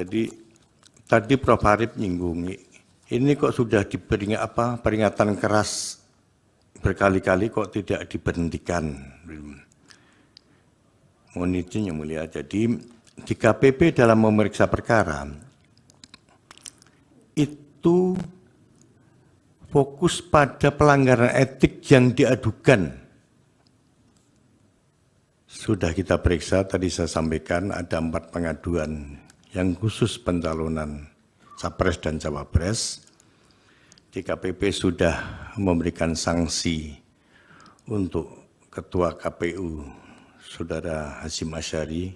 Jadi tadi Prof Harif nyinggungi, ini kok sudah diberi apa peringatan keras berkali-kali kok tidak diberhentikan. Mohon izin yang mulia. Jadi di KPP dalam memeriksa perkara itu fokus pada pelanggaran etik yang diadukan. Sudah kita periksa, tadi saya sampaikan ada empat pengaduan yang khusus pencalonan capres dan cawapres. DKPP sudah memberikan sanksi untuk Ketua KPU Saudara Hasim Asyari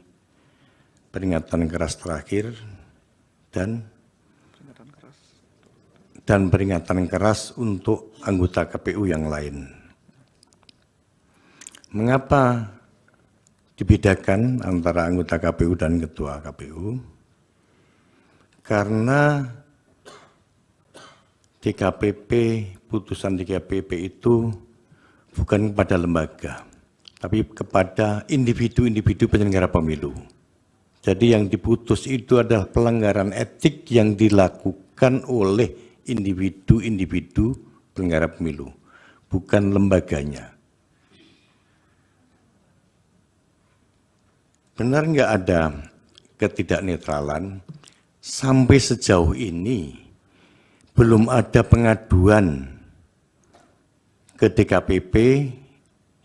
peringatan keras terakhir dan dan peringatan keras untuk anggota KPU yang lain. Mengapa dibedakan antara anggota KPU dan ketua KPU? karena DKPP, putusan DKPP itu bukan kepada lembaga, tapi kepada individu-individu penyelenggara pemilu. Jadi yang diputus itu adalah pelanggaran etik yang dilakukan oleh individu-individu penyelenggara pemilu, bukan lembaganya. Benar nggak ada ketidaknetralan sampai sejauh ini belum ada pengaduan ke DKPP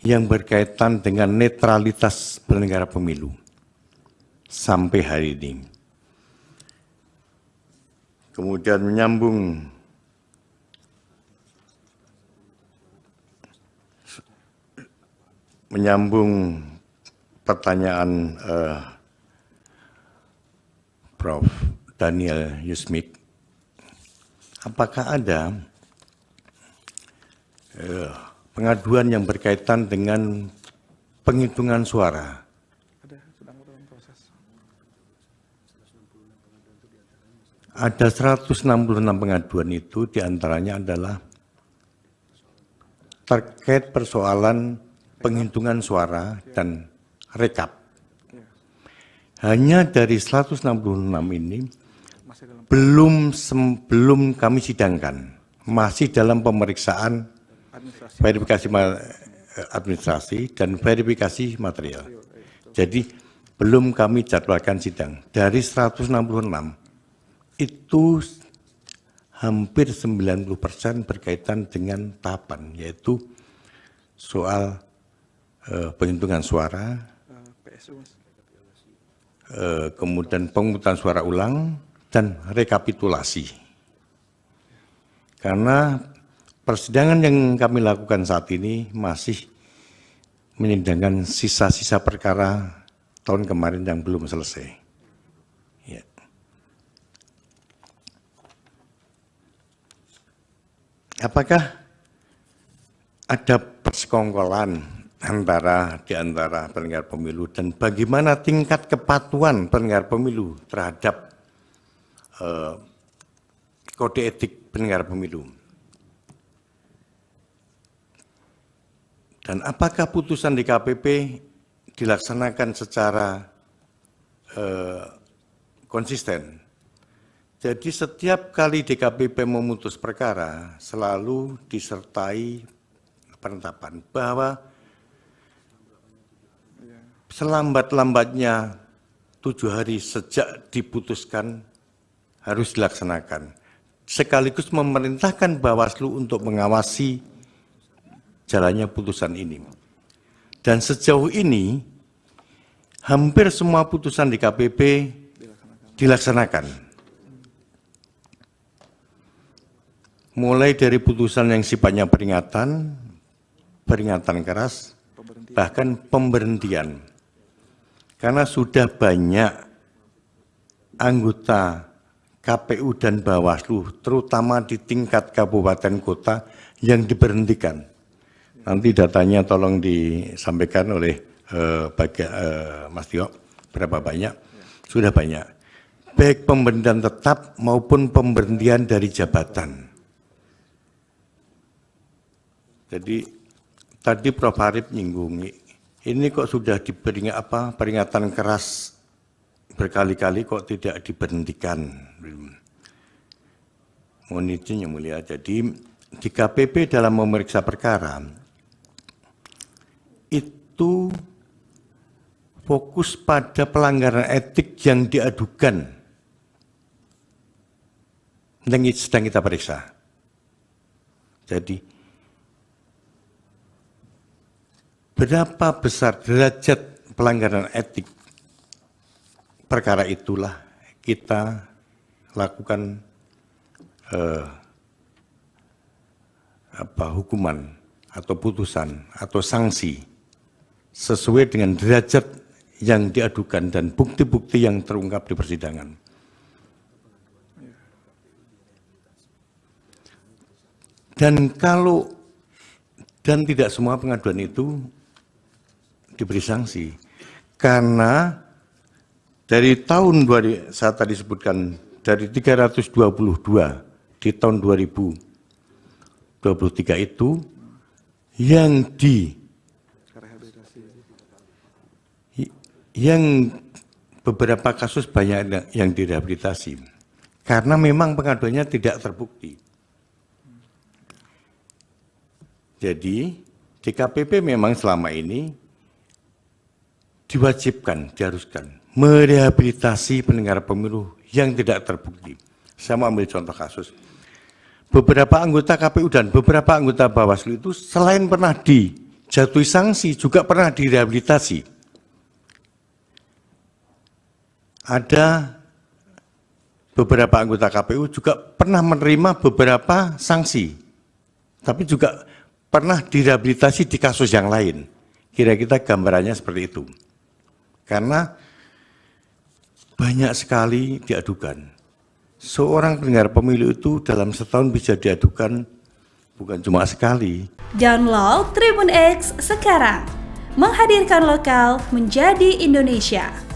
yang berkaitan dengan netralitas penyelenggara pemilu sampai hari ini. Kemudian menyambung menyambung pertanyaan uh, Prof. Daniel Yusmik, apakah ada uh, pengaduan yang berkaitan dengan penghitungan suara? Ada 166 pengaduan itu diantaranya adalah terkait persoalan penghitungan suara dan rekap. Iya. Hanya dari 166 ini masih dalam belum sebelum kami sidangkan, masih dalam pemeriksaan administrasi. verifikasi eh, administrasi dan verifikasi material. Jadi belum kami jadwalkan sidang. Dari 166 itu hampir 90% berkaitan dengan tahapan yaitu soal uh, penghitungan suara, uh, kemudian pemungutan suara ulang, dan rekapitulasi. Karena persidangan yang kami lakukan saat ini masih menyidangkan sisa-sisa perkara tahun kemarin yang belum selesai. Ya. Apakah ada persekongkolan antara di antara penyelenggara pemilu dan bagaimana tingkat kepatuhan penyelenggara pemilu terhadap Eh, kode etik penyelenggara pemilu. Dan apakah putusan DKPP dilaksanakan secara eh, konsisten? Jadi setiap kali DKPP memutus perkara selalu disertai penetapan bahwa iya. selambat-lambatnya tujuh hari sejak diputuskan harus dilaksanakan. Sekaligus memerintahkan Bawaslu untuk mengawasi jalannya putusan ini. Dan sejauh ini, hampir semua putusan di KPP dilaksanakan. Mulai dari putusan yang sifatnya peringatan, peringatan keras, bahkan pemberhentian. Karena sudah banyak anggota KPU dan Bawaslu, terutama di tingkat kabupaten kota yang diberhentikan. Nanti datanya tolong disampaikan oleh eh, baga, eh, Mas Tio, berapa banyak? Sudah banyak. Baik pemberhentian tetap maupun pemberhentian dari jabatan. Jadi tadi Prof. Harif nyinggungi, ini kok sudah diberi apa peringatan keras berkali-kali kok tidak diberhentikan. Mohon izin yang mulia, jadi di KPP dalam memeriksa perkara itu fokus pada pelanggaran etik yang diadukan yang sedang kita periksa. Jadi berapa besar derajat pelanggaran etik perkara itulah kita lakukan eh, apa hukuman atau putusan atau sanksi sesuai dengan derajat yang diadukan dan bukti-bukti yang terungkap di persidangan. Dan kalau dan tidak semua pengaduan itu diberi sanksi karena dari tahun 2000, saya tadi sebutkan dari 322 di tahun 2023 itu yang di yang beberapa kasus banyak yang direhabilitasi karena memang pengaduannya tidak terbukti. Jadi DKPP memang selama ini diwajibkan, diharuskan merehabilitasi pendengar pemilu yang tidak terbukti. Saya mau ambil contoh kasus. Beberapa anggota KPU dan beberapa anggota Bawaslu itu selain pernah dijatuhi sanksi, juga pernah direhabilitasi. Ada beberapa anggota KPU juga pernah menerima beberapa sanksi, tapi juga pernah direhabilitasi di kasus yang lain. Kira-kira gambarannya seperti itu. Karena banyak sekali diadukan seorang pendengar pemilu itu dalam setahun bisa diadukan bukan cuma sekali. Download Tribun X sekarang, menghadirkan lokal menjadi Indonesia.